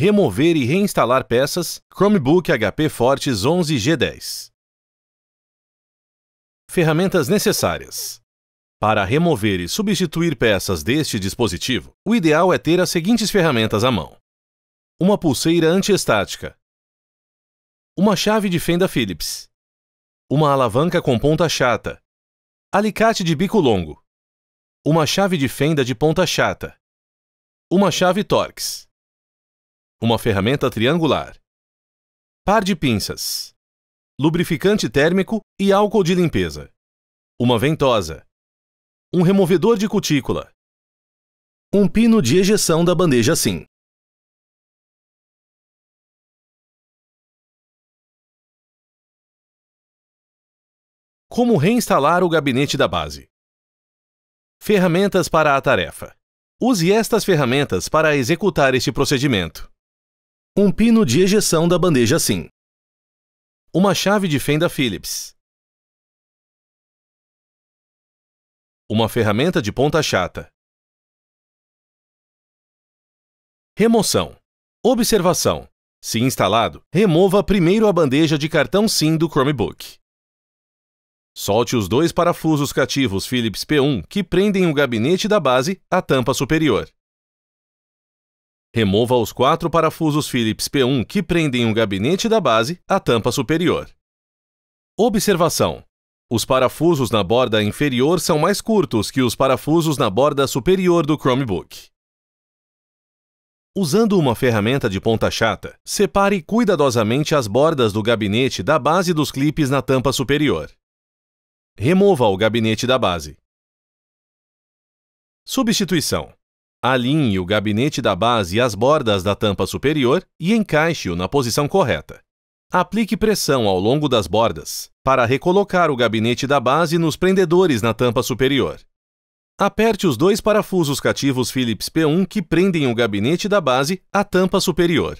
remover e reinstalar peças, Chromebook HP Fortes 11 G10. Ferramentas necessárias. Para remover e substituir peças deste dispositivo, o ideal é ter as seguintes ferramentas à mão. Uma pulseira antiestática. Uma chave de fenda Phillips. Uma alavanca com ponta chata. Alicate de bico longo. Uma chave de fenda de ponta chata. Uma chave Torx. Uma ferramenta triangular. Par de pinças. Lubrificante térmico e álcool de limpeza. Uma ventosa. Um removedor de cutícula. Um pino de ejeção da bandeja SIM. Como reinstalar o gabinete da base. Ferramentas para a tarefa. Use estas ferramentas para executar este procedimento. Um pino de ejeção da bandeja SIM. Uma chave de fenda Phillips. Uma ferramenta de ponta chata. Remoção. Observação. Se instalado, remova primeiro a bandeja de cartão SIM do Chromebook. Solte os dois parafusos cativos Phillips P1 que prendem o gabinete da base à tampa superior. Remova os quatro parafusos Phillips P1 que prendem o gabinete da base à tampa superior. Observação: Os parafusos na borda inferior são mais curtos que os parafusos na borda superior do Chromebook. Usando uma ferramenta de ponta chata, separe cuidadosamente as bordas do gabinete da base dos clipes na tampa superior. Remova o gabinete da base. Substituição Alinhe o gabinete da base às bordas da tampa superior e encaixe-o na posição correta. Aplique pressão ao longo das bordas para recolocar o gabinete da base nos prendedores na tampa superior. Aperte os dois parafusos cativos Phillips P1 que prendem o gabinete da base à tampa superior.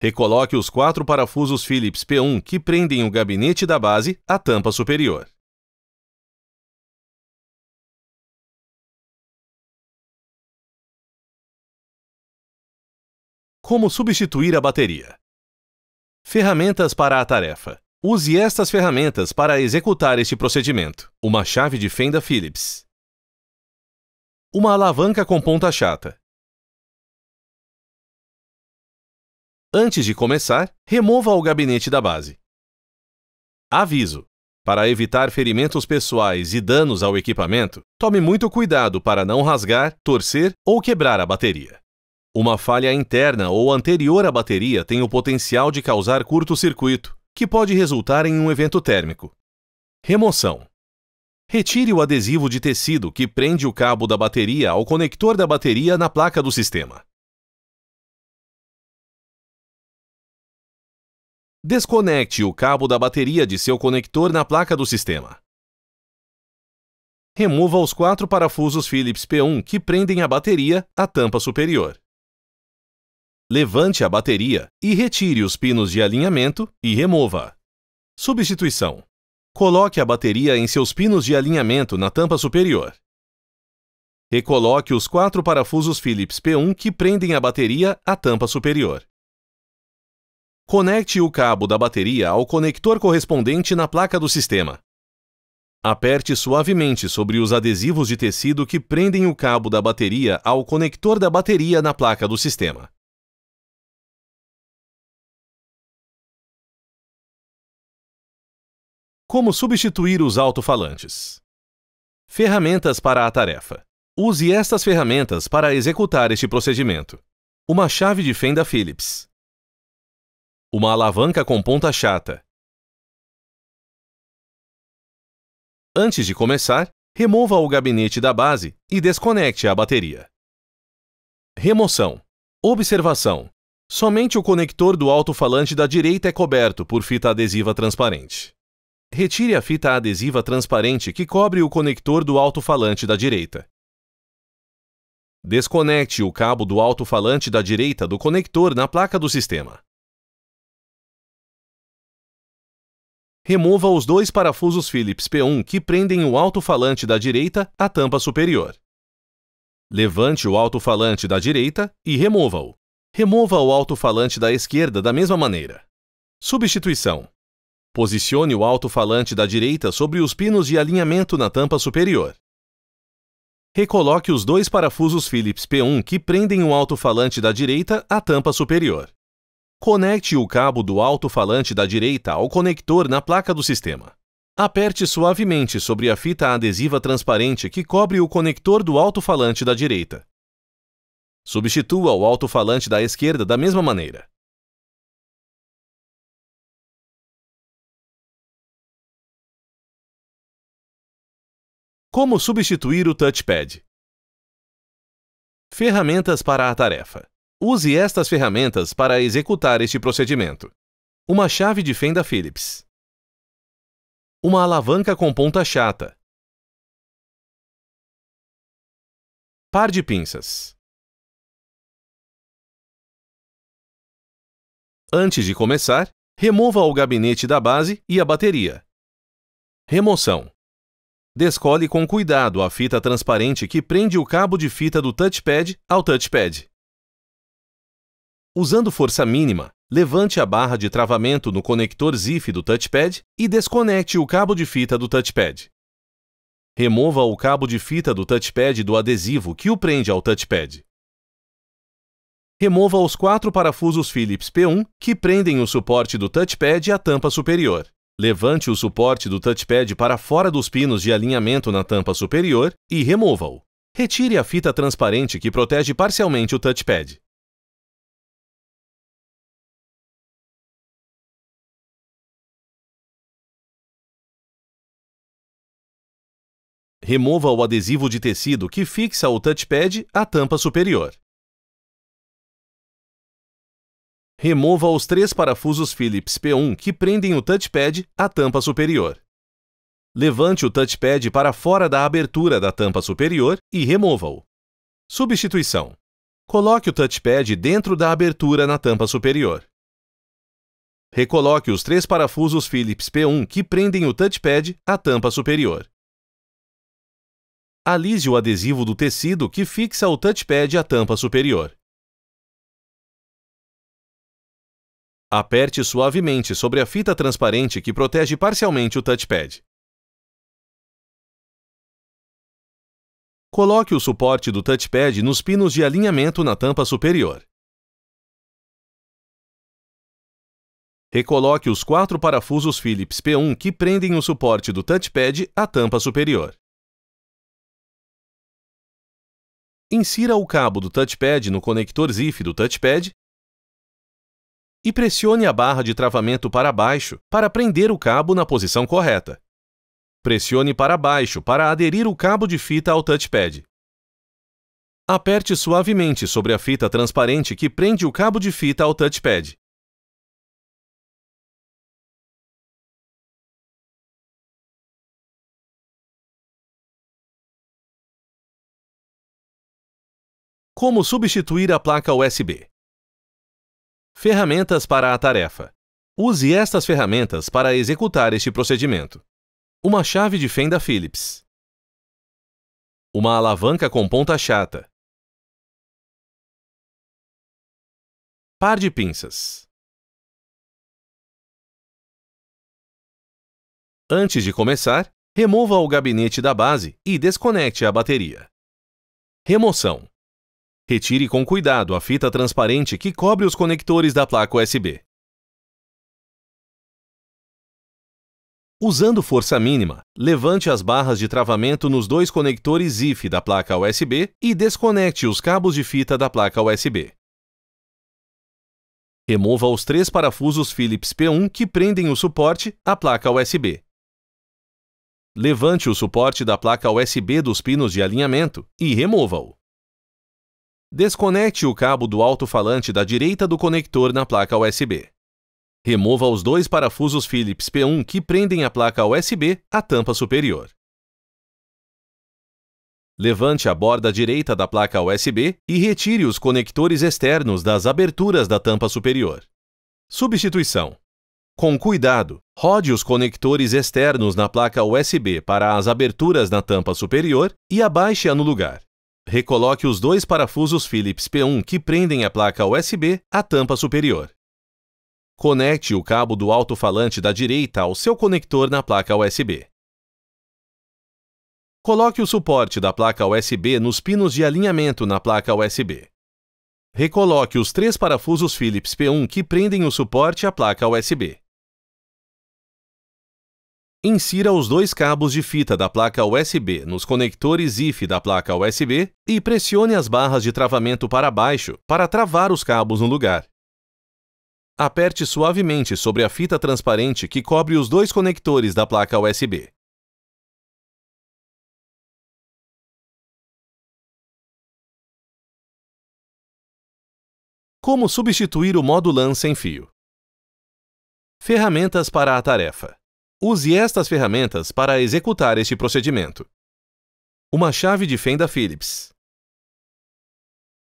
Recoloque os quatro parafusos Phillips P1 que prendem o gabinete da base à tampa superior. Como substituir a bateria. Ferramentas para a tarefa. Use estas ferramentas para executar este procedimento. Uma chave de fenda Phillips. Uma alavanca com ponta chata. Antes de começar, remova o gabinete da base. Aviso: para evitar ferimentos pessoais e danos ao equipamento, tome muito cuidado para não rasgar, torcer ou quebrar a bateria. Uma falha interna ou anterior à bateria tem o potencial de causar curto-circuito, que pode resultar em um evento térmico. Remoção: Retire o adesivo de tecido que prende o cabo da bateria ao conector da bateria na placa do sistema. Desconecte o cabo da bateria de seu conector na placa do sistema. Remova os quatro parafusos Phillips P1 que prendem a bateria à tampa superior. Levante a bateria e retire os pinos de alinhamento e remova. Substituição: Coloque a bateria em seus pinos de alinhamento na tampa superior. Recoloque os quatro parafusos Phillips P1 que prendem a bateria à tampa superior. Conecte o cabo da bateria ao conector correspondente na placa do sistema. Aperte suavemente sobre os adesivos de tecido que prendem o cabo da bateria ao conector da bateria na placa do sistema. Como substituir os alto-falantes? Ferramentas para a tarefa. Use estas ferramentas para executar este procedimento. Uma chave de fenda Phillips. Uma alavanca com ponta chata. Antes de começar, remova o gabinete da base e desconecte a bateria. Remoção. Observação. Somente o conector do alto-falante da direita é coberto por fita adesiva transparente retire a fita adesiva transparente que cobre o conector do alto-falante da direita. Desconecte o cabo do alto-falante da direita do conector na placa do sistema. Remova os dois parafusos Phillips P1 que prendem o alto-falante da direita à tampa superior. Levante o alto-falante da direita e remova-o. Remova o alto-falante da esquerda da mesma maneira. Substituição: Posicione o alto-falante da direita sobre os pinos de alinhamento na tampa superior. Recoloque os dois parafusos Phillips P1 que prendem o alto-falante da direita à tampa superior. Conecte o cabo do alto-falante da direita ao conector na placa do sistema. Aperte suavemente sobre a fita adesiva transparente que cobre o conector do alto-falante da direita. Substitua o alto-falante da esquerda da mesma maneira. Como substituir o touchpad? Ferramentas para a tarefa. Use estas ferramentas para executar este procedimento. Uma chave de fenda Phillips. Uma alavanca com ponta chata. Par de pinças. Antes de começar, remova o gabinete da base e a bateria. Remoção. Descole com cuidado a fita transparente que prende o cabo de fita do touchpad ao touchpad. Usando força mínima, levante a barra de travamento no conector ZIF do touchpad e desconecte o cabo de fita do touchpad. Remova o cabo de fita do touchpad do adesivo que o prende ao touchpad. Remova os quatro parafusos Phillips P1 que prendem o suporte do touchpad à tampa superior. Levante o suporte do touchpad para fora dos pinos de alinhamento na tampa superior e remova-o. Retire a fita transparente que protege parcialmente o touchpad. Remova o adesivo de tecido que fixa o touchpad à tampa superior. Remova os três parafusos Phillips P1 que prendem o touchpad à tampa superior. Levante o touchpad para fora da abertura da tampa superior e remova-o. Substituição. Coloque o touchpad dentro da abertura na tampa superior. Recoloque os três parafusos Phillips P1 que prendem o touchpad à tampa superior. Alise o adesivo do tecido que fixa o touchpad à tampa superior. Aperte suavemente sobre a fita transparente que protege parcialmente o touchpad. Coloque o suporte do touchpad nos pinos de alinhamento na tampa superior. Recoloque os quatro parafusos Phillips P1 que prendem o suporte do touchpad à tampa superior. Insira o cabo do touchpad no conector ZIF do touchpad e pressione a barra de travamento para baixo para prender o cabo na posição correta. Pressione para baixo para aderir o cabo de fita ao touchpad. Aperte suavemente sobre a fita transparente que prende o cabo de fita ao touchpad. Como substituir a placa USB? Ferramentas para a tarefa. Use estas ferramentas para executar este procedimento. Uma chave de fenda Phillips. Uma alavanca com ponta chata. Par de pinças. Antes de começar, remova o gabinete da base e desconecte a bateria. Remoção. Retire com cuidado a fita transparente que cobre os conectores da placa USB. Usando força mínima, levante as barras de travamento nos dois conectores IF da placa USB e desconecte os cabos de fita da placa USB. Remova os três parafusos Phillips P1 que prendem o suporte à placa USB. Levante o suporte da placa USB dos pinos de alinhamento e remova-o. Desconecte o cabo do alto-falante da direita do conector na placa USB. Remova os dois parafusos Phillips P1 que prendem a placa USB à tampa superior. Levante a borda direita da placa USB e retire os conectores externos das aberturas da tampa superior. Substituição. Com cuidado, rode os conectores externos na placa USB para as aberturas na tampa superior e abaixe-a no lugar. Recoloque os dois parafusos Phillips P1 que prendem a placa USB à tampa superior. Conecte o cabo do alto-falante da direita ao seu conector na placa USB. Coloque o suporte da placa USB nos pinos de alinhamento na placa USB. Recoloque os três parafusos Phillips P1 que prendem o suporte à placa USB. Insira os dois cabos de fita da placa USB nos conectores IF da placa USB e pressione as barras de travamento para baixo para travar os cabos no lugar. Aperte suavemente sobre a fita transparente que cobre os dois conectores da placa USB. Como substituir o modo LAN sem fio? Ferramentas para a tarefa. Use estas ferramentas para executar este procedimento. Uma chave de fenda Phillips.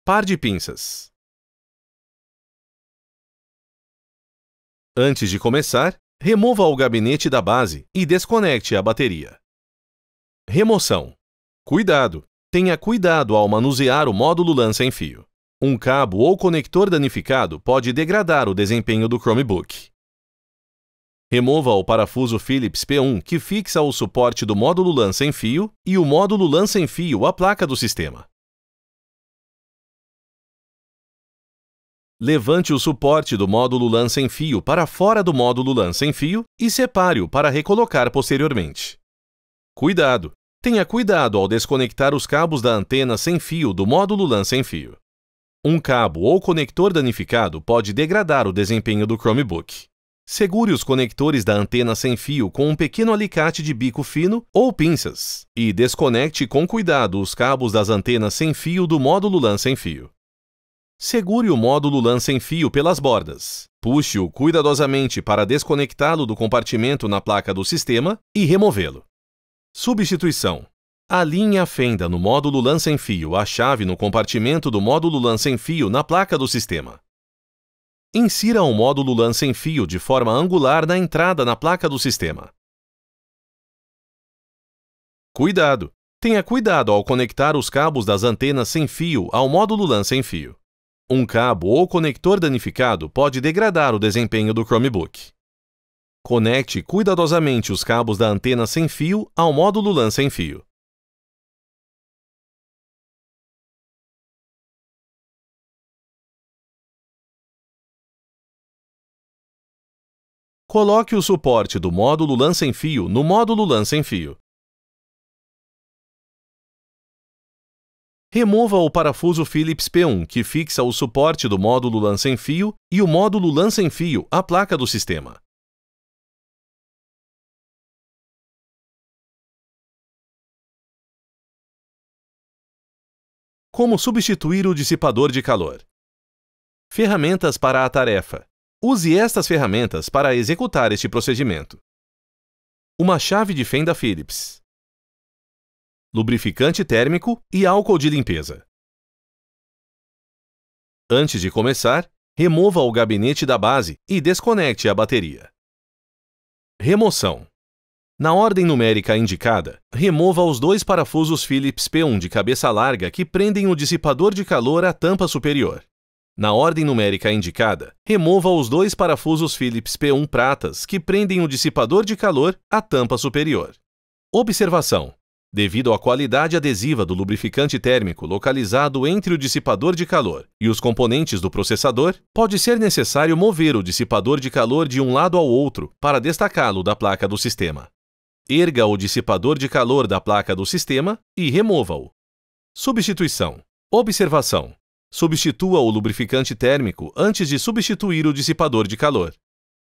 Par de pinças. Antes de começar, remova o gabinete da base e desconecte a bateria. Remoção. Cuidado! Tenha cuidado ao manusear o módulo lança sem fio. Um cabo ou conector danificado pode degradar o desempenho do Chromebook. Remova o parafuso Phillips P1 que fixa o suporte do módulo LAN sem fio e o módulo LAN sem fio à placa do sistema. Levante o suporte do módulo LAN sem fio para fora do módulo LAN sem fio e separe-o para recolocar posteriormente. Cuidado! Tenha cuidado ao desconectar os cabos da antena sem fio do módulo LAN sem fio. Um cabo ou conector danificado pode degradar o desempenho do Chromebook. Segure os conectores da antena sem fio com um pequeno alicate de bico fino ou pinças e desconecte com cuidado os cabos das antenas sem fio do módulo LAN sem fio. Segure o módulo LAN sem fio pelas bordas. Puxe-o cuidadosamente para desconectá-lo do compartimento na placa do sistema e removê-lo. Substituição. Alinhe a fenda no módulo LAN sem fio à chave no compartimento do módulo LAN sem fio na placa do sistema. Insira o um módulo LAN sem fio de forma angular na entrada na placa do sistema. Cuidado! Tenha cuidado ao conectar os cabos das antenas sem fio ao módulo LAN sem fio. Um cabo ou conector danificado pode degradar o desempenho do Chromebook. Conecte cuidadosamente os cabos da antena sem fio ao módulo LAN sem fio. Coloque o suporte do módulo lança em fio no módulo lança em fio. Remova o parafuso Phillips P1 que fixa o suporte do módulo lança em fio e o módulo lança em fio à placa do sistema. Como substituir o dissipador de calor? Ferramentas para a tarefa. Use estas ferramentas para executar este procedimento. Uma chave de fenda Phillips. Lubrificante térmico e álcool de limpeza. Antes de começar, remova o gabinete da base e desconecte a bateria. Remoção. Na ordem numérica indicada, remova os dois parafusos Phillips P1 de cabeça larga que prendem o dissipador de calor à tampa superior na ordem numérica indicada, remova os dois parafusos Phillips P1 pratas que prendem o dissipador de calor à tampa superior. Observação: Devido à qualidade adesiva do lubrificante térmico localizado entre o dissipador de calor e os componentes do processador, pode ser necessário mover o dissipador de calor de um lado ao outro para destacá-lo da placa do sistema. Erga o dissipador de calor da placa do sistema e remova-o. Substituição. Observação: Substitua o lubrificante térmico antes de substituir o dissipador de calor.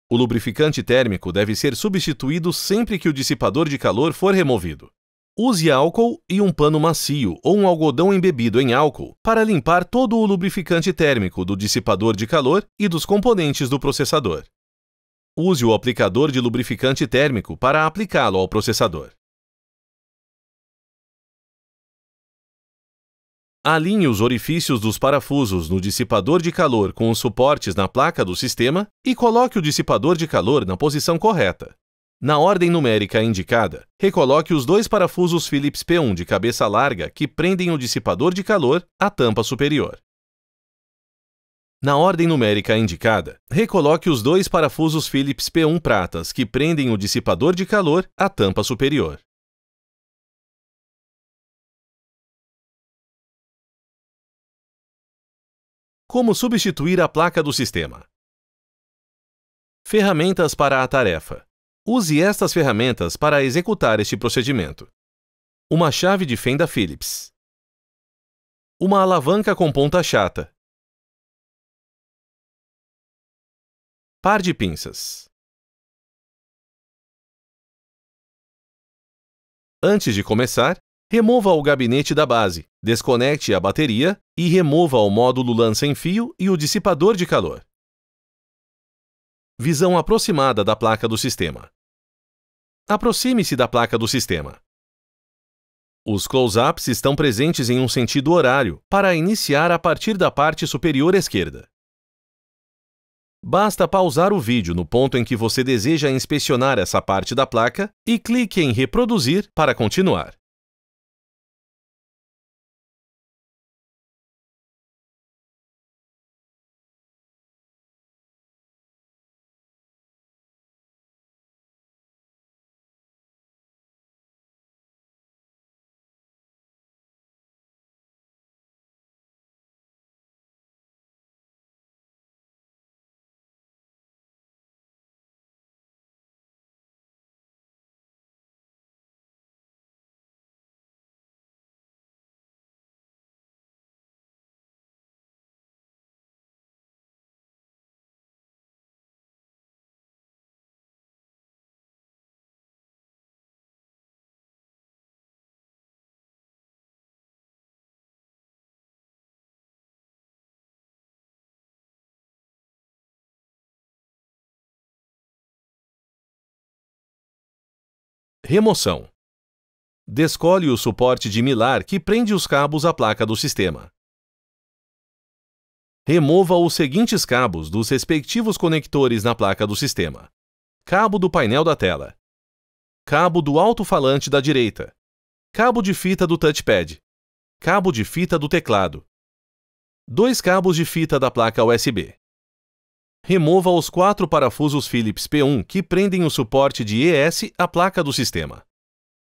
O lubrificante térmico deve ser substituído sempre que o dissipador de calor for removido. Use álcool e um pano macio ou um algodão embebido em álcool para limpar todo o lubrificante térmico do dissipador de calor e dos componentes do processador. Use o aplicador de lubrificante térmico para aplicá-lo ao processador. Alinhe os orifícios dos parafusos no dissipador de calor com os suportes na placa do sistema e coloque o dissipador de calor na posição correta. Na ordem numérica indicada, recoloque os dois parafusos Phillips P1 de cabeça larga que prendem o dissipador de calor à tampa superior. Na ordem numérica indicada, recoloque os dois parafusos Phillips P1 pratas que prendem o dissipador de calor à tampa superior. Como substituir a placa do sistema? Ferramentas para a tarefa. Use estas ferramentas para executar este procedimento. Uma chave de fenda Phillips. Uma alavanca com ponta chata. Par de pinças. Antes de começar, Remova o gabinete da base, desconecte a bateria e remova o módulo lança em fio e o dissipador de calor. Visão aproximada da placa do sistema. Aproxime-se da placa do sistema. Os close-ups estão presentes em um sentido horário para iniciar a partir da parte superior esquerda. Basta pausar o vídeo no ponto em que você deseja inspecionar essa parte da placa e clique em Reproduzir para continuar. Remoção. Descolhe o suporte de milar que prende os cabos à placa do sistema. Remova os seguintes cabos dos respectivos conectores na placa do sistema. Cabo do painel da tela. Cabo do alto-falante da direita. Cabo de fita do touchpad. Cabo de fita do teclado. Dois cabos de fita da placa USB remova os quatro parafusos Phillips P1 que prendem o suporte de ES à placa do sistema.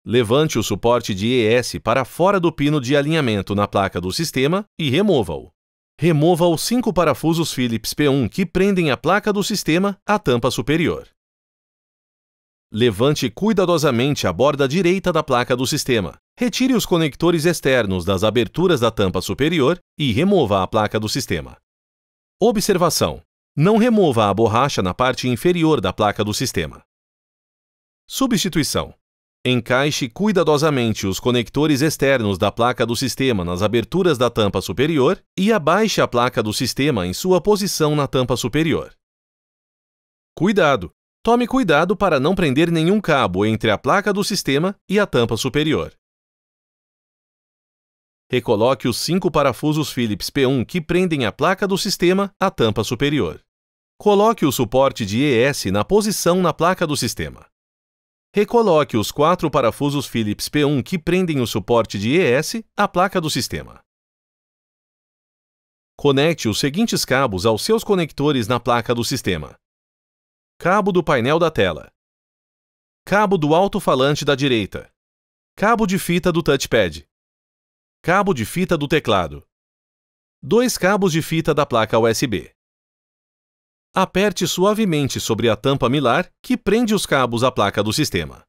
Levante o suporte de ES para fora do pino de alinhamento na placa do sistema e remova-o. Remova os cinco parafusos Phillips P1 que prendem a placa do sistema à tampa superior. Levante cuidadosamente a borda direita da placa do sistema. Retire os conectores externos das aberturas da tampa superior e remova a placa do sistema. Observação: não remova a borracha na parte inferior da placa do sistema. Substituição: Encaixe cuidadosamente os conectores externos da placa do sistema nas aberturas da tampa superior e abaixe a placa do sistema em sua posição na tampa superior. Cuidado! Tome cuidado para não prender nenhum cabo entre a placa do sistema e a tampa superior. Recoloque os cinco parafusos Phillips P1 que prendem a placa do sistema à tampa superior. Coloque o suporte de ES na posição na placa do sistema. Recoloque os quatro parafusos Phillips P1 que prendem o suporte de ES à placa do sistema. Conecte os seguintes cabos aos seus conectores na placa do sistema. Cabo do painel da tela. Cabo do alto-falante da direita. Cabo de fita do touchpad. Cabo de fita do teclado. Dois cabos de fita da placa USB. Aperte suavemente sobre a tampa milar que prende os cabos à placa do sistema.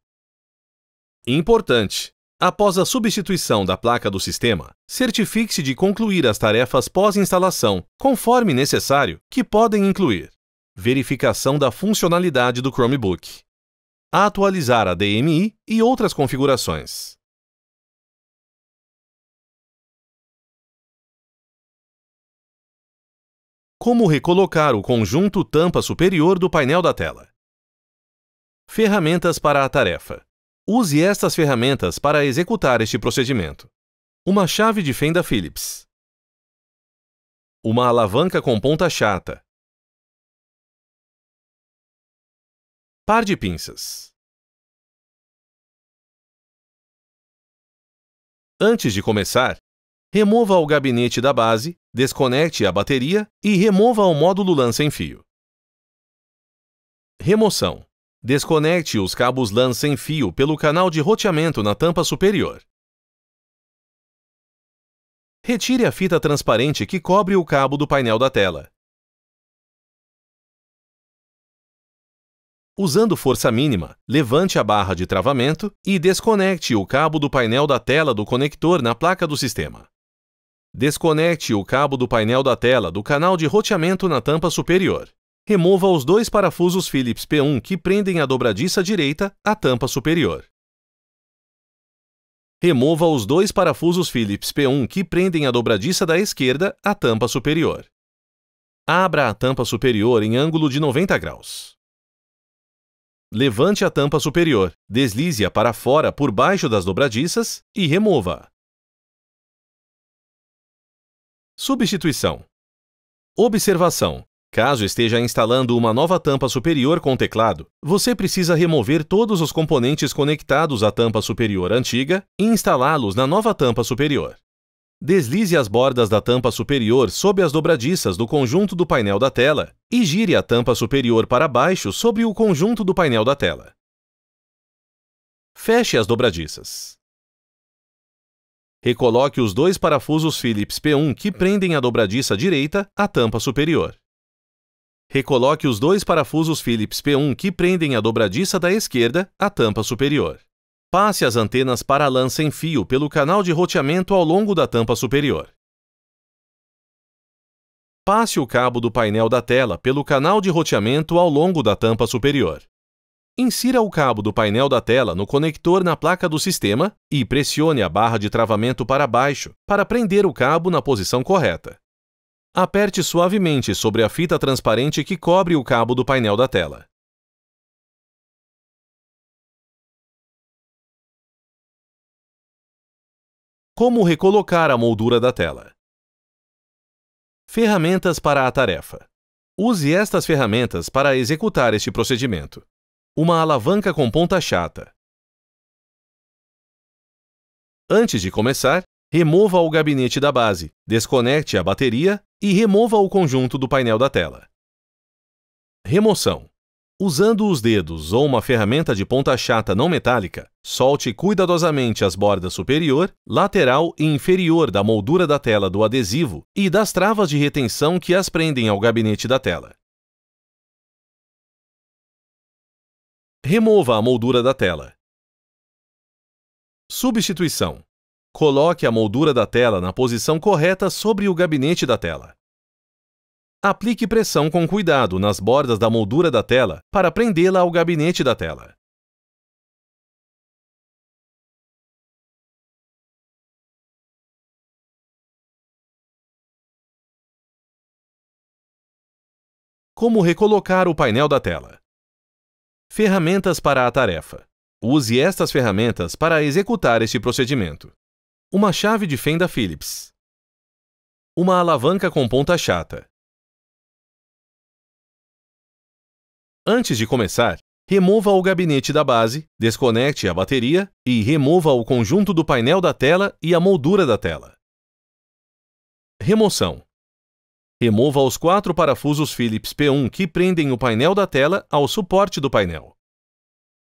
Importante! Após a substituição da placa do sistema, certifique-se de concluir as tarefas pós-instalação, conforme necessário, que podem incluir verificação da funcionalidade do Chromebook, atualizar a DMI e outras configurações. Como recolocar o conjunto tampa superior do painel da tela. Ferramentas para a tarefa. Use estas ferramentas para executar este procedimento. Uma chave de fenda Phillips. Uma alavanca com ponta chata. Par de pinças. Antes de começar, remova ao gabinete da base, desconecte a bateria e remova ao módulo LAN sem fio. Remoção. Desconecte os cabos LAN sem fio pelo canal de roteamento na tampa superior. Retire a fita transparente que cobre o cabo do painel da tela. Usando força mínima, levante a barra de travamento e desconecte o cabo do painel da tela do conector na placa do sistema. Desconecte o cabo do painel da tela do canal de roteamento na tampa superior. Remova os dois parafusos Phillips P1 que prendem a dobradiça direita à tampa superior. Remova os dois parafusos Phillips P1 que prendem a dobradiça da esquerda à tampa superior. Abra a tampa superior em ângulo de 90 graus. Levante a tampa superior, deslize-a para fora por baixo das dobradiças e remova. Substituição. Observação: Caso esteja instalando uma nova tampa superior com teclado, você precisa remover todos os componentes conectados à tampa superior antiga e instalá-los na nova tampa superior. Deslize as bordas da tampa superior sob as dobradiças do conjunto do painel da tela e gire a tampa superior para baixo sobre o conjunto do painel da tela. Feche as dobradiças. Recoloque os dois parafusos Phillips P1 que prendem a dobradiça direita à tampa superior. Recoloque os dois parafusos Phillips P1 que prendem a dobradiça da esquerda à tampa superior. Passe as antenas para lança lã sem fio pelo canal de roteamento ao longo da tampa superior. Passe o cabo do painel da tela pelo canal de roteamento ao longo da tampa superior. Insira o cabo do painel da tela no conector na placa do sistema e pressione a barra de travamento para baixo para prender o cabo na posição correta. Aperte suavemente sobre a fita transparente que cobre o cabo do painel da tela. Como recolocar a moldura da tela? Ferramentas para a tarefa. Use estas ferramentas para executar este procedimento. Uma alavanca com ponta chata. Antes de começar, remova o gabinete da base, desconecte a bateria e remova o conjunto do painel da tela. Remoção. Usando os dedos ou uma ferramenta de ponta chata não metálica, solte cuidadosamente as bordas superior, lateral e inferior da moldura da tela do adesivo e das travas de retenção que as prendem ao gabinete da tela. Remova a moldura da tela. Substituição. Coloque a moldura da tela na posição correta sobre o gabinete da tela. Aplique pressão com cuidado nas bordas da moldura da tela para prendê-la ao gabinete da tela. Como recolocar o painel da tela. Ferramentas para a tarefa. Use estas ferramentas para executar este procedimento. Uma chave de fenda Phillips. Uma alavanca com ponta chata. Antes de começar, remova o gabinete da base, desconecte a bateria e remova o conjunto do painel da tela e a moldura da tela. Remoção Remova os quatro parafusos Phillips P1 que prendem o painel da tela ao suporte do painel.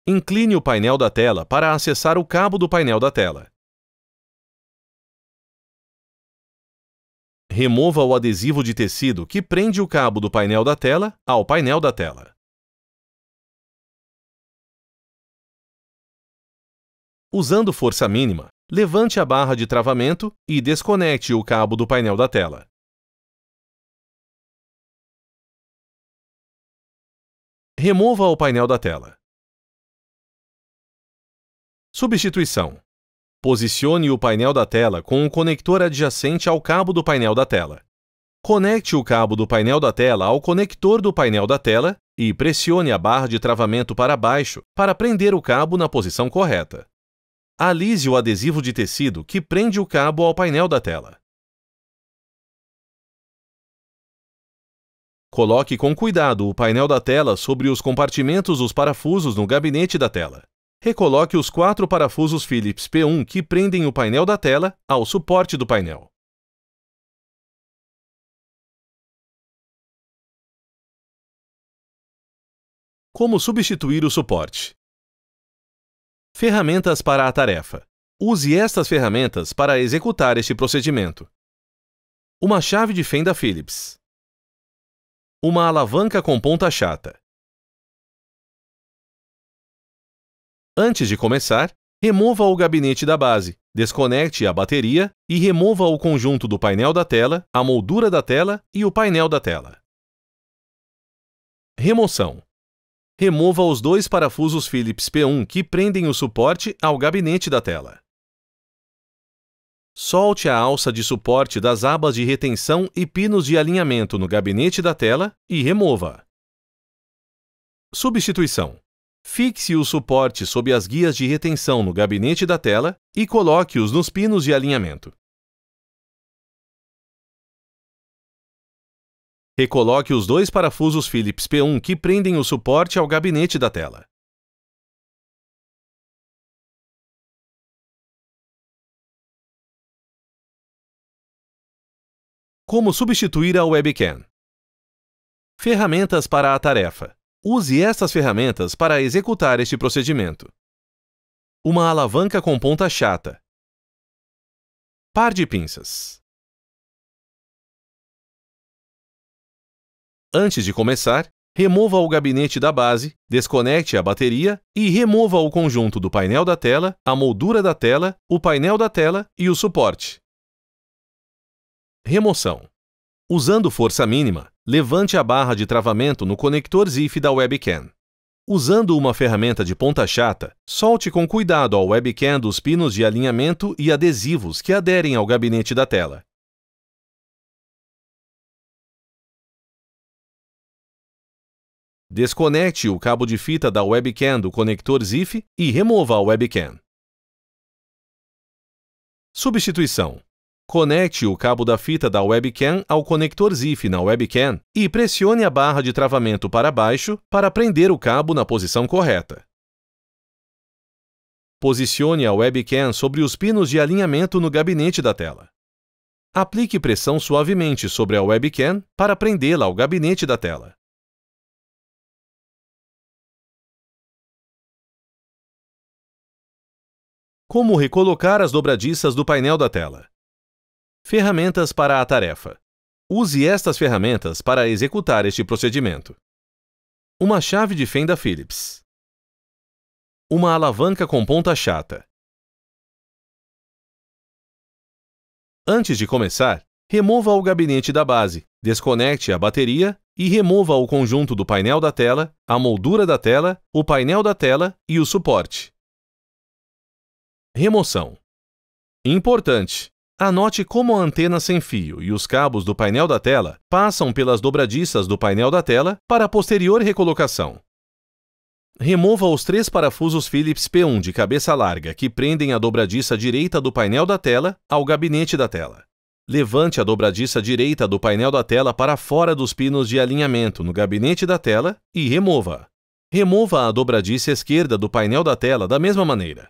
Incline o painel da tela para acessar o cabo do painel da tela. Remova o adesivo de tecido que prende o cabo do painel da tela ao painel da tela. Usando força mínima, levante a barra de travamento e desconecte o cabo do painel da tela. Remova o painel da tela. Substituição. Posicione o painel da tela com o um conector adjacente ao cabo do painel da tela. Conecte o cabo do painel da tela ao conector do painel da tela e pressione a barra de travamento para baixo para prender o cabo na posição correta. Alise o adesivo de tecido que prende o cabo ao painel da tela. Coloque com cuidado o painel da tela sobre os compartimentos dos parafusos no gabinete da tela. Recoloque os quatro parafusos Phillips P1 que prendem o painel da tela ao suporte do painel. Como substituir o suporte? Ferramentas para a tarefa. Use estas ferramentas para executar este procedimento. Uma chave de fenda Phillips. Uma alavanca com ponta chata. Antes de começar, remova o gabinete da base, desconecte a bateria e remova o conjunto do painel da tela, a moldura da tela e o painel da tela. Remoção. Remova os dois parafusos Phillips P1 que prendem o suporte ao gabinete da tela. Solte a alça de suporte das abas de retenção e pinos de alinhamento no gabinete da tela e remova. Substituição. Fixe o suporte sob as guias de retenção no gabinete da tela e coloque-os nos pinos de alinhamento. Recoloque os dois parafusos Phillips P1 que prendem o suporte ao gabinete da tela. Como substituir a webcam? Ferramentas para a tarefa. Use estas ferramentas para executar este procedimento. Uma alavanca com ponta chata. Par de pinças. Antes de começar, remova o gabinete da base, desconecte a bateria e remova o conjunto do painel da tela, a moldura da tela, o painel da tela e o suporte. Remoção. Usando força mínima, levante a barra de travamento no conector ZIF da webcam. Usando uma ferramenta de ponta chata, solte com cuidado ao webcam dos pinos de alinhamento e adesivos que aderem ao gabinete da tela. Desconecte o cabo de fita da webcam do conector ZIF e remova a webcam. Substituição Conecte o cabo da fita da webcam ao conector ZIF na webcam e pressione a barra de travamento para baixo para prender o cabo na posição correta. Posicione a webcam sobre os pinos de alinhamento no gabinete da tela. Aplique pressão suavemente sobre a webcam para prendê-la ao gabinete da tela. Como recolocar as dobradiças do painel da tela? Ferramentas para a tarefa. Use estas ferramentas para executar este procedimento. Uma chave de fenda Phillips. Uma alavanca com ponta chata. Antes de começar, remova o gabinete da base, desconecte a bateria e remova o conjunto do painel da tela, a moldura da tela, o painel da tela e o suporte. Remoção. Importante! Anote como a antena sem fio e os cabos do painel da tela passam pelas dobradiças do painel da tela para posterior recolocação. Remova os três parafusos Phillips P1 de cabeça larga que prendem a dobradiça direita do painel da tela ao gabinete da tela. Levante a dobradiça direita do painel da tela para fora dos pinos de alinhamento no gabinete da tela e remova. Remova a dobradiça esquerda do painel da tela da mesma maneira.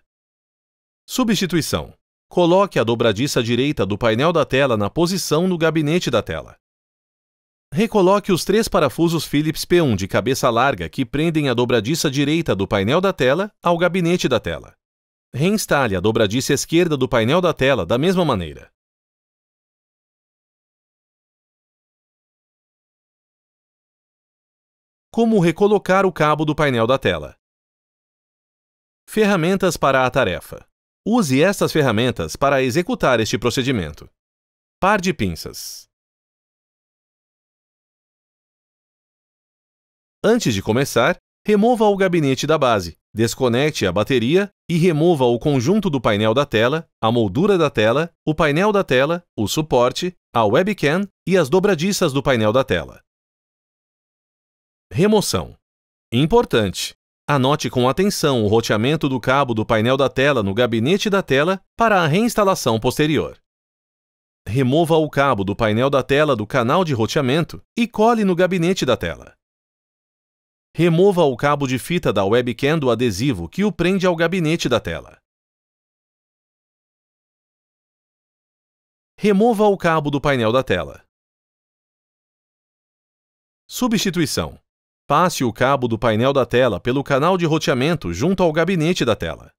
Substituição Coloque a dobradiça direita do painel da tela na posição no gabinete da tela. Recoloque os três parafusos Phillips P1 de cabeça larga que prendem a dobradiça direita do painel da tela ao gabinete da tela. Reinstale a dobradiça esquerda do painel da tela da mesma maneira. Como recolocar o cabo do painel da tela. Ferramentas para a tarefa. Use estas ferramentas para executar este procedimento. Par de pinças. Antes de começar, remova o gabinete da base, desconecte a bateria e remova o conjunto do painel da tela, a moldura da tela, o painel da tela, o suporte, a webcam e as dobradiças do painel da tela. Remoção. Importante! Anote com atenção o roteamento do cabo do painel da tela no gabinete da tela para a reinstalação posterior. Remova o cabo do painel da tela do canal de roteamento e cole no gabinete da tela. Remova o cabo de fita da webcam do adesivo que o prende ao gabinete da tela. Remova o cabo do painel da tela. Substituição Passe o cabo do painel da tela pelo canal de roteamento junto ao gabinete da tela.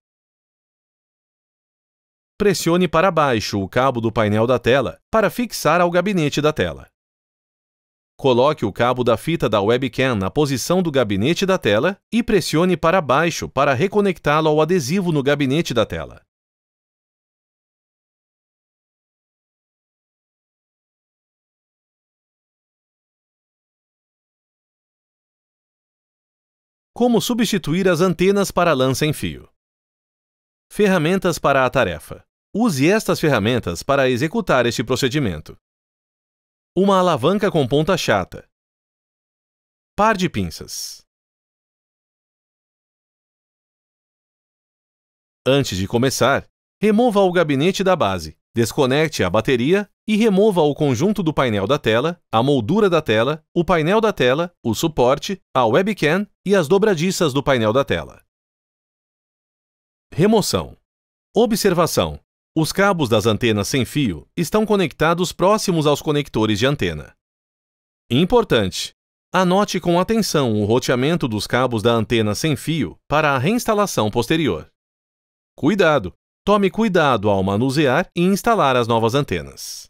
Pressione para baixo o cabo do painel da tela para fixar ao gabinete da tela. Coloque o cabo da fita da webcam na posição do gabinete da tela e pressione para baixo para reconectá-lo ao adesivo no gabinete da tela. Como substituir as antenas para lança em fio. Ferramentas para a tarefa. Use estas ferramentas para executar este procedimento. Uma alavanca com ponta chata. Par de pinças. Antes de começar, remova o gabinete da base. Desconecte a bateria e remova o conjunto do painel da tela, a moldura da tela, o painel da tela, o suporte, a webcam e as dobradiças do painel da tela. Remoção. Observação: os cabos das antenas sem fio estão conectados próximos aos conectores de antena. Importante: anote com atenção o roteamento dos cabos da antena sem fio para a reinstalação posterior. Cuidado! Tome cuidado ao manusear e instalar as novas antenas.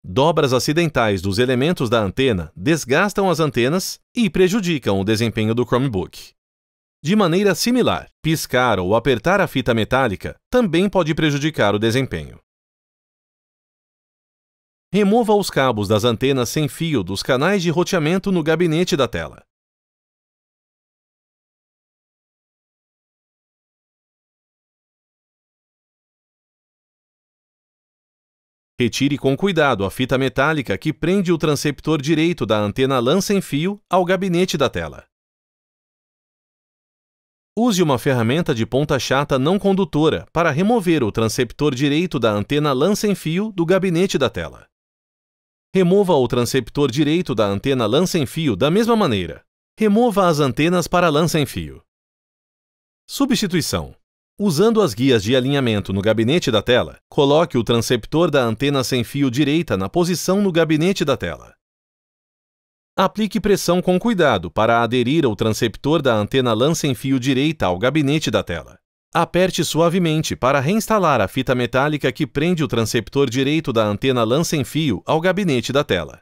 Dobras acidentais dos elementos da antena desgastam as antenas e prejudicam o desempenho do Chromebook. De maneira similar, piscar ou apertar a fita metálica também pode prejudicar o desempenho. Remova os cabos das antenas sem fio dos canais de roteamento no gabinete da tela. Retire com cuidado a fita metálica que prende o transceptor direito da antena lança em fio ao gabinete da tela. Use uma ferramenta de ponta chata não condutora para remover o transceptor direito da antena lança em fio do gabinete da tela. Remova o transceptor direito da antena lança em fio da mesma maneira. Remova as antenas para lança em fio. Substituição Usando as guias de alinhamento no gabinete da tela, coloque o transceptor da antena sem fio direita na posição no gabinete da tela. Aplique pressão com cuidado para aderir ao transceptor da antena LAN sem fio direita ao gabinete da tela. Aperte suavemente para reinstalar a fita metálica que prende o transceptor direito da antena LAN sem fio ao gabinete da tela.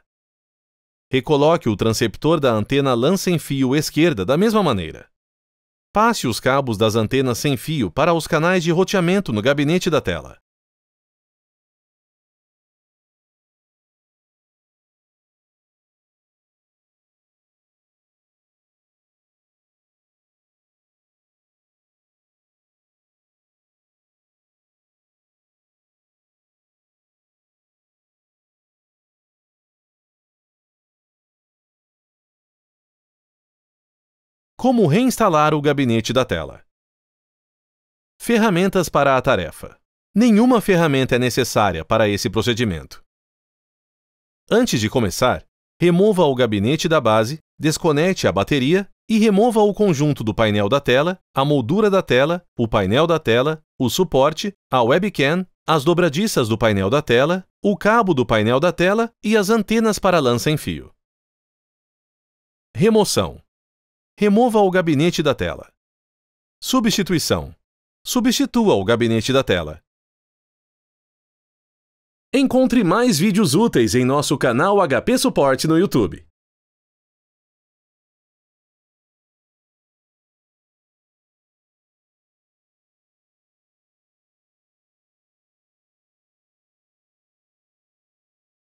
Recoloque o transceptor da antena LAN sem fio esquerda da mesma maneira. Passe os cabos das antenas sem fio para os canais de roteamento no gabinete da tela. Como reinstalar o gabinete da tela. Ferramentas para a tarefa. Nenhuma ferramenta é necessária para esse procedimento. Antes de começar, remova o gabinete da base, desconecte a bateria e remova o conjunto do painel da tela, a moldura da tela, o painel da tela, o suporte, a webcam, as dobradiças do painel da tela, o cabo do painel da tela e as antenas para lança em fio. Remoção remova o gabinete da tela. Substituição. Substitua o gabinete da tela. Encontre mais vídeos úteis em nosso canal HP Suporte no YouTube.